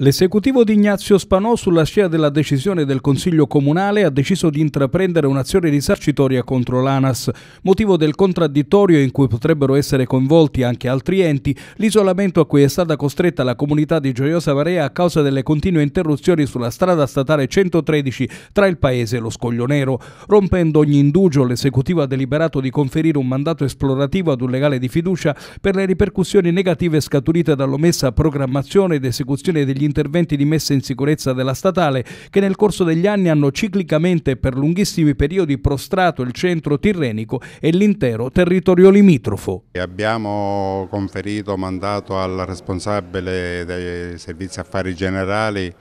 L'esecutivo di Ignazio Spanò, sulla scia della decisione del Consiglio Comunale, ha deciso di intraprendere un'azione risarcitoria contro l'ANAS. Motivo del contraddittorio in cui potrebbero essere coinvolti anche altri enti, l'isolamento a cui è stata costretta la comunità di Gioiosa Varea a causa delle continue interruzioni sulla strada statale 113 tra il paese e lo Scoglio Nero. Rompendo ogni indugio, l'esecutivo ha deliberato di conferire un mandato esplorativo ad un legale di fiducia per le ripercussioni negative scaturite dall'omessa programmazione ed esecuzione degli interventi di messa in sicurezza della statale che nel corso degli anni hanno ciclicamente per lunghissimi periodi prostrato il centro tirrenico e l'intero territorio limitrofo. Abbiamo conferito mandato al responsabile dei servizi affari generali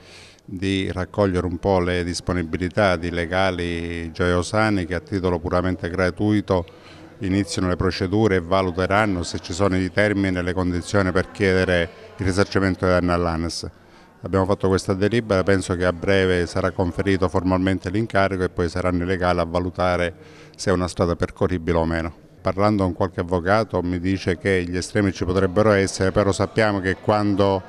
di raccogliere un po' le disponibilità di legali gioiosani che a titolo puramente gratuito iniziano le procedure e valuteranno se ci sono i termini e le condizioni per chiedere il risarcimento di danno all'ANAS. Abbiamo fatto questa delibera, penso che a breve sarà conferito formalmente l'incarico e poi saranno i legali a valutare se è una strada percorribile o meno. Parlando con qualche avvocato mi dice che gli estremi ci potrebbero essere, però sappiamo che quando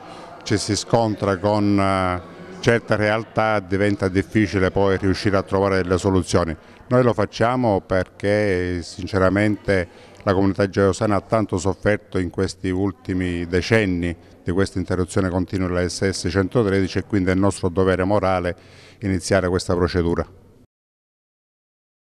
ci si scontra con eh, certa realtà diventa difficile poi riuscire a trovare delle soluzioni. Noi lo facciamo perché sinceramente la comunità geosana ha tanto sofferto in questi ultimi decenni di questa interruzione continua della SS 113 e quindi è nostro dovere morale iniziare questa procedura.